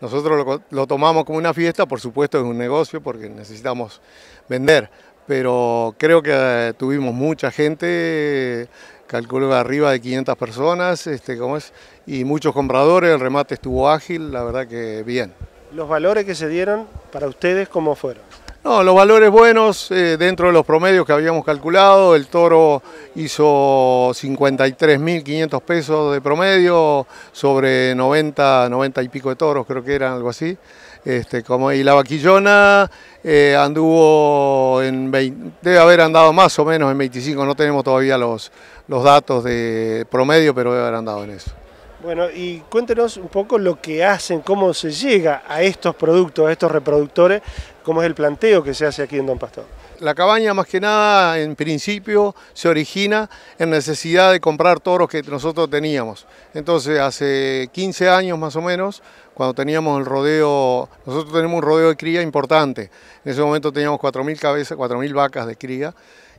Nosotros lo, tomamos como una fiesta, por supuesto es un negocio porque necesitamos vender, pero creo que eh, tuvimos mucha gente calculo arriba de 500 personas, este, es, y muchos compradores, el remate estuvo ágil, la verdad que bien. ¿Los valores que se dieron para ustedes cómo fueron? No, los valores buenos eh, dentro de los promedios que habíamos calculado. El toro hizo 53.500 pesos de promedio sobre 90, 90 y pico de toros, creo que eran algo así. Este, como, y la vaquillona eh, anduvo en 20, debe haber andado más o menos en 25, no tenemos todavía los, los datos de promedio, pero debe haber andado en eso. Bueno, y cuéntenos un poco lo que hacen, cómo se llega a estos productos, a estos reproductores, cómo es el planteo que se hace aquí en Don Pastor. La cabaña más que nada en principio se origina en necesidad de comprar toros que nosotros teníamos. Entonces hace 15 años más o menos, cuando teníamos el rodeo, nosotros tenemos un rodeo de cría importante. En ese momento teníamos 4.000 cabezas, 4.000 vacas de cría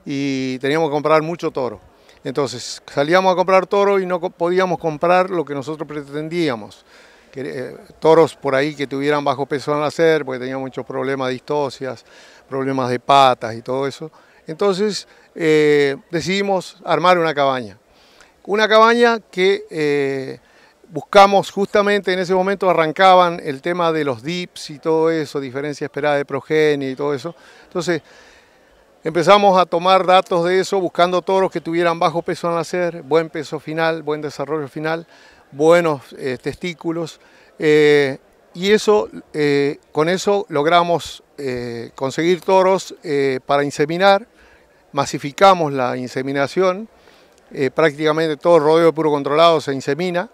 y teníamos que comprar mucho toro. Entonces salíamos a comprar toros y no podíamos comprar lo que nosotros pretendíamos. Eh, toros por ahí que tuvieran bajo peso al nacer, porque tenían muchos problemas de histosias, problemas de patas y todo eso. Entonces eh, decidimos armar una cabaña. Una cabaña que eh, buscamos justamente en ese momento arrancaban el tema de los dips y todo eso, diferencia esperada de progenie y todo eso. Entonces Empezamos a tomar datos de eso, buscando toros que tuvieran bajo peso al nacer, buen peso final, buen desarrollo final, buenos eh, testículos. Eh, y eso, eh, con eso logramos conseguir toros para inseminar, masificamos la inseminación, prácticamente todo rodeo puro controlado se insemina.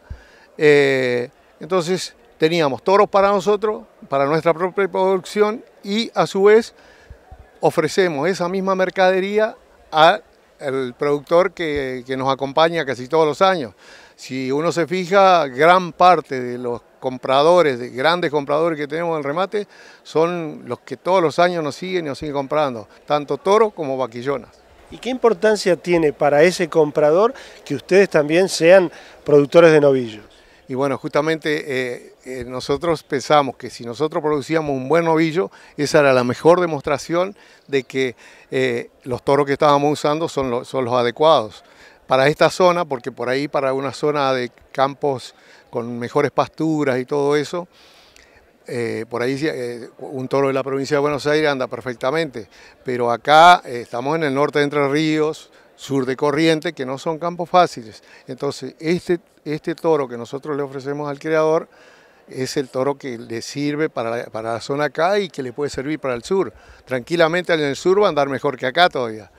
entonces teníamos toros para nosotros, para nuestra propia producción y a su vez ofrecemos esa misma mercadería al productor que, nos acompaña casi todos los años. Si uno se fija, gran parte de los compradores, de grandes compradores que tenemos en el remate, son los que todos los años nos siguen y nos siguen comprando, tanto toro como vaquillonas. ¿Y qué importancia tiene para ese comprador que ustedes también sean productores de novillos? Y bueno, justamente eh, eh, nosotros pensamos que si nosotros producíamos un buen ovillo... esa era la mejor demostración de que eh, los toros que estábamos usando son, son los adecuados para esta zona, porque por ahí para una zona de campos con mejores pasturas y todo eso, por ahí un toro de la provincia de Buenos Aires anda perfectamente, pero acá estamos en el norte de Entre Ríos, sur de corriente, que no son campos fáciles. Entonces, este, este toro que nosotros le ofrecemos al creador, es el toro que le sirve para la, para la zona acá y que le puede servir para el sur. Tranquilamente en el sur va a andar mejor que acá todavía.